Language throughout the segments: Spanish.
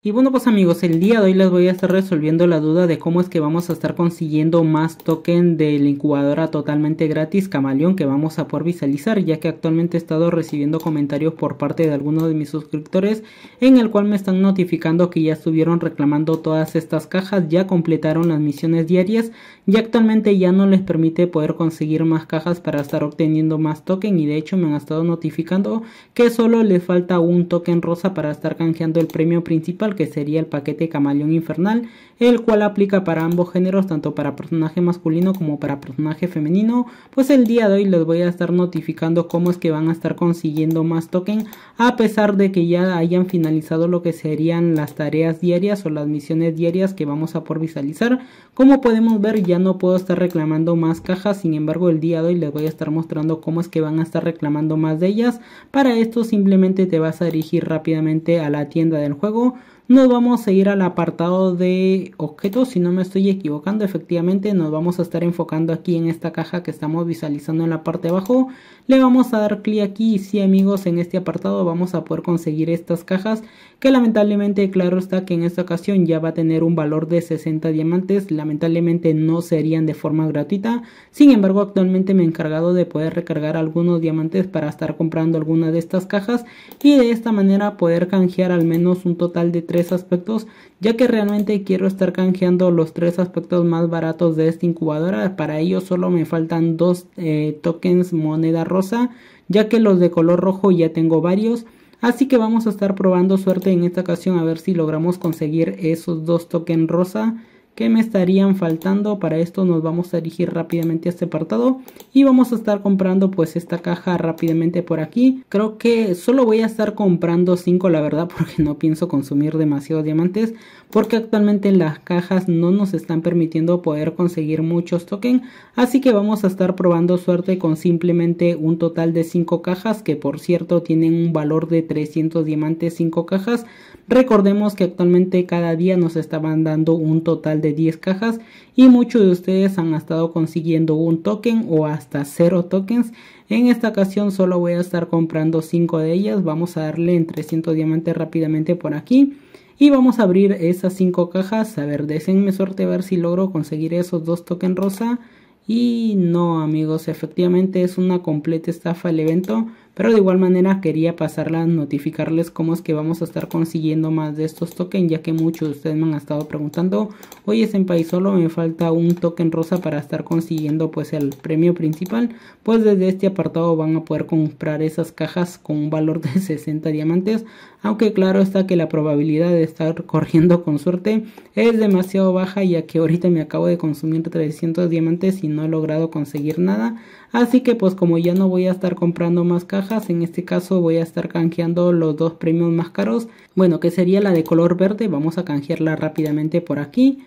Y bueno pues amigos, el día de hoy les voy a estar resolviendo la duda de cómo es que vamos a estar consiguiendo más token de la incubadora totalmente gratis Camaleón que vamos a poder visualizar ya que actualmente he estado recibiendo comentarios por parte de algunos de mis suscriptores en el cual me están notificando que ya estuvieron reclamando todas estas cajas, ya completaron las misiones diarias y actualmente ya no les permite poder conseguir más cajas para estar obteniendo más token y de hecho me han estado notificando que solo les falta un token rosa para estar canjeando el premio principal que sería el paquete Camaleón Infernal, el cual aplica para ambos géneros, tanto para personaje masculino como para personaje femenino. Pues el día de hoy les voy a estar notificando cómo es que van a estar consiguiendo más token, a pesar de que ya hayan finalizado lo que serían las tareas diarias o las misiones diarias que vamos a por visualizar. Como podemos ver, ya no puedo estar reclamando más cajas, sin embargo, el día de hoy les voy a estar mostrando cómo es que van a estar reclamando más de ellas. Para esto simplemente te vas a dirigir rápidamente a la tienda del juego nos vamos a ir al apartado de objetos, si no me estoy equivocando, efectivamente nos vamos a estar enfocando aquí en esta caja que estamos visualizando en la parte de abajo. Le vamos a dar clic aquí y sí amigos, en este apartado vamos a poder conseguir estas cajas que lamentablemente claro está que en esta ocasión ya va a tener un valor de 60 diamantes, lamentablemente no serían de forma gratuita. Sin embargo, actualmente me he encargado de poder recargar algunos diamantes para estar comprando alguna de estas cajas y de esta manera poder canjear al menos un total de 3 aspectos, ya que realmente quiero estar canjeando los tres aspectos más baratos de esta incubadora. Para ello solo me faltan dos eh, tokens moneda rosa, ya que los de color rojo ya tengo varios. Así que vamos a estar probando suerte en esta ocasión a ver si logramos conseguir esos dos tokens rosa que me estarían faltando. Para esto nos vamos a dirigir rápidamente a este apartado y vamos a estar comprando pues esta caja rápidamente por aquí. Creo que solo voy a estar comprando 5 la verdad porque no pienso consumir demasiado diamantes porque actualmente las cajas no nos están permitiendo poder conseguir muchos tokens. Así que vamos a estar probando suerte con simplemente un total de 5 cajas que por cierto tienen un valor de 300 diamantes 5 cajas. Recordemos que actualmente cada día nos estaban dando un total de de 10 cajas y muchos de ustedes han estado consiguiendo un token o hasta 0 tokens. En esta ocasión solo voy a estar comprando 5 de ellas, vamos a darle en 300 diamantes rápidamente por aquí. Y vamos a abrir esas 5 cajas, a ver, déjenme suerte a ver si logro conseguir esos 2 tokens rosa. Y no amigos, efectivamente es una completa estafa el evento pero de igual manera quería pasarla a notificarles cómo es que vamos a estar consiguiendo más de estos tokens, ya que muchos de ustedes me han estado preguntando, oye país solo me falta un token rosa para estar consiguiendo pues el premio principal. Pues desde este apartado van a poder comprar esas cajas con un valor de 60 diamantes, aunque claro está que la probabilidad de estar corriendo con suerte es demasiado baja, ya que ahorita me acabo de consumir 300 diamantes y no he logrado conseguir nada. Así que pues como ya no voy a estar comprando más cajas, en este caso voy a estar canjeando los dos premios más caros. Bueno, que sería la de color verde. Vamos a canjearla rápidamente por aquí.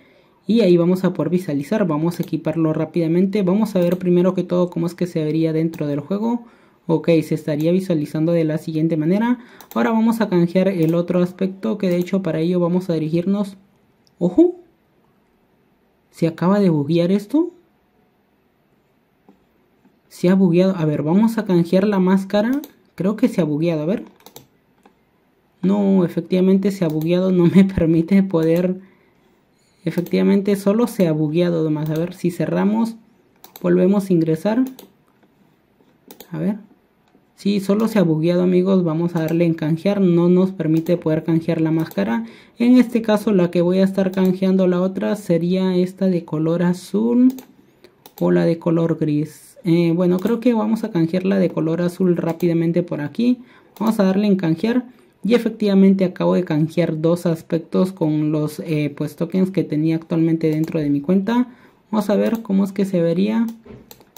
Y ahí vamos a por visualizar. Vamos a equiparlo rápidamente. Vamos a ver primero que todo cómo es que se vería dentro del juego. Ok, se estaría visualizando de la siguiente manera. Ahora vamos a canjear el otro aspecto que de hecho para ello vamos a dirigirnos. ¡Ojo! ¿Se acaba de buguear esto? Se ha bugueado. A ver, vamos a canjear la máscara. Creo que se ha bugueado. A ver. No, efectivamente se ha bugueado. No me permite poder... Efectivamente solo se ha bugueado A ver, si cerramos, volvemos a ingresar. A ver. Sí, solo se ha bugueado amigos, vamos a darle en canjear, no nos permite poder canjear la máscara. En este caso la que voy a estar canjeando la otra sería esta de color azul o la de color gris. Eh, bueno, creo que vamos a canjearla de color azul rápidamente por aquí. Vamos a darle en canjear. Y efectivamente acabo de canjear dos aspectos con los eh, pues tokens que tenía actualmente dentro de mi cuenta. Vamos a ver cómo es que se vería.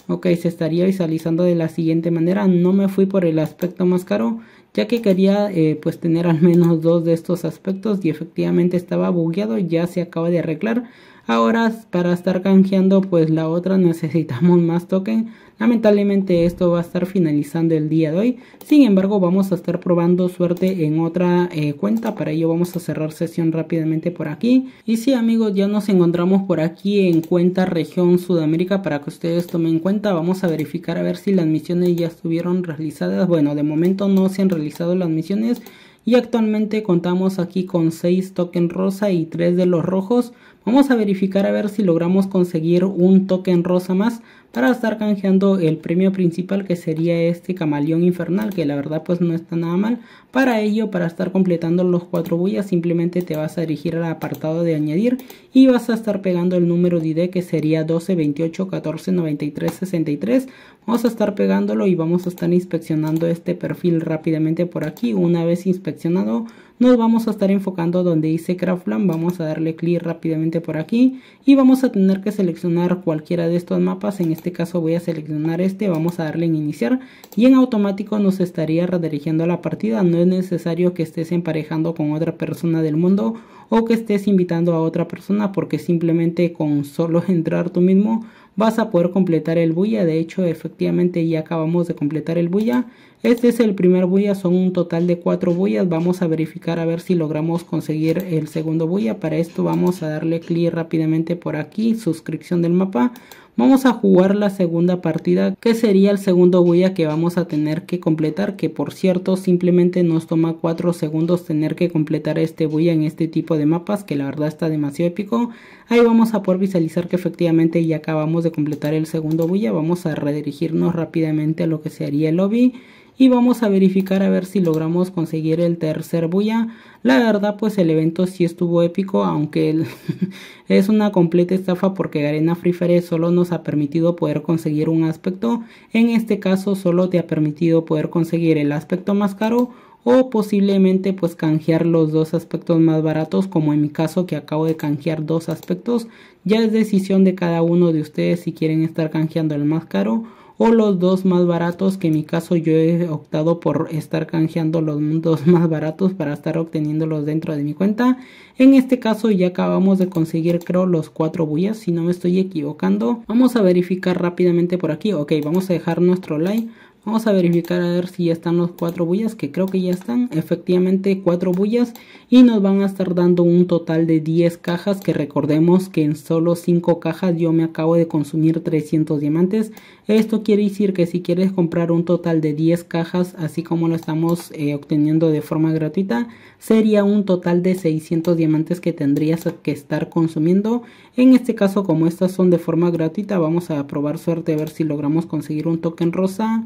Ok, se estaría visualizando de la siguiente manera. No me fui por el aspecto más caro, ya que quería eh, pues tener al menos dos de estos aspectos y efectivamente estaba bugueado, ya se acaba de arreglar. Ahora para estar canjeando pues la otra necesitamos más token. Lamentablemente esto va a estar finalizando el día de hoy. Sin embargo vamos a estar probando suerte en otra eh, cuenta. Para ello vamos a cerrar sesión rápidamente por aquí. Y si amigos ya nos encontramos por aquí en cuenta región Sudamérica. Para que ustedes tomen en cuenta vamos a verificar a ver si las misiones ya estuvieron realizadas. Bueno de momento no se han realizado las misiones. Y actualmente contamos aquí con 6 token rosa y 3 de los rojos. Vamos a verificar a ver si logramos conseguir un token rosa más para estar canjeando el premio principal que sería este camaleón infernal que la verdad pues no está nada mal. Para ello, para estar completando los cuatro bullas simplemente te vas a dirigir al apartado de añadir y vas a estar pegando el número de ID que sería 1228149363, Vamos a estar pegándolo y vamos a estar inspeccionando este perfil rápidamente por aquí. Una vez inspeccionado nos vamos a estar enfocando donde dice Craftland. Vamos a darle clic rápidamente por aquí y vamos a tener que seleccionar cualquiera de estos mapas. En este caso voy a seleccionar este, vamos a darle en iniciar y en automático nos estaría redirigiendo a la partida. No es necesario que estés emparejando con otra persona del mundo o que estés invitando a otra persona porque simplemente con solo entrar tú mismo vas a poder completar el bulla. De hecho, efectivamente ya acabamos de completar el bulla. Este es el primer bulla, son un total de cuatro bullas. Vamos a verificar a ver si logramos conseguir el segundo bulla. Para esto vamos a darle clic rápidamente por aquí, suscripción del mapa. Vamos a jugar la segunda partida, que sería el segundo bulla que vamos a tener que completar, que por cierto simplemente nos toma 4 segundos tener que completar este bulla en este tipo de mapas, que la verdad está demasiado épico. Ahí vamos a poder visualizar que efectivamente ya acabamos de completar el segundo bulla, vamos a redirigirnos rápidamente a lo que sería el lobby y vamos a verificar a ver si logramos conseguir el tercer bulla. La verdad pues el evento sí estuvo épico aunque es una completa estafa porque Arena Free Fire solo nos ha permitido poder conseguir un aspecto. En este caso solo te ha permitido poder conseguir el aspecto más caro o posiblemente pues canjear los dos aspectos más baratos como en mi caso que acabo de canjear dos aspectos ya es decisión de cada uno de ustedes si quieren estar canjeando el más caro o los dos más baratos que en mi caso yo he optado por estar canjeando los dos más baratos para estar obteniéndolos dentro de mi cuenta en este caso ya acabamos de conseguir creo los cuatro bullas si no me estoy equivocando vamos a verificar rápidamente por aquí ok vamos a dejar nuestro like Vamos a verificar a ver si ya están los cuatro bullas, que creo que ya están. Efectivamente, cuatro bullas y nos van a estar dando un total de 10 cajas, que recordemos que en solo 5 cajas yo me acabo de consumir 300 diamantes. Esto quiere decir que si quieres comprar un total de 10 cajas, así como lo estamos eh, obteniendo de forma gratuita, sería un total de 600 diamantes que tendrías que estar consumiendo. En este caso, como estas son de forma gratuita, vamos a probar suerte a ver si logramos conseguir un token rosa.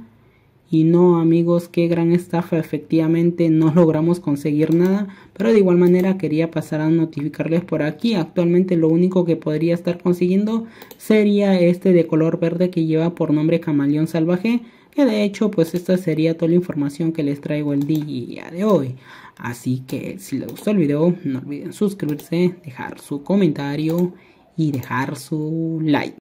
Y no amigos, qué gran estafa, efectivamente no logramos conseguir nada, pero de igual manera quería pasar a notificarles por aquí. Actualmente lo único que podría estar consiguiendo sería este de color verde que lleva por nombre camaleón salvaje, que de hecho pues esta sería toda la información que les traigo el día de hoy. Así que si les gustó el video, no olviden suscribirse, dejar su comentario y dejar su like.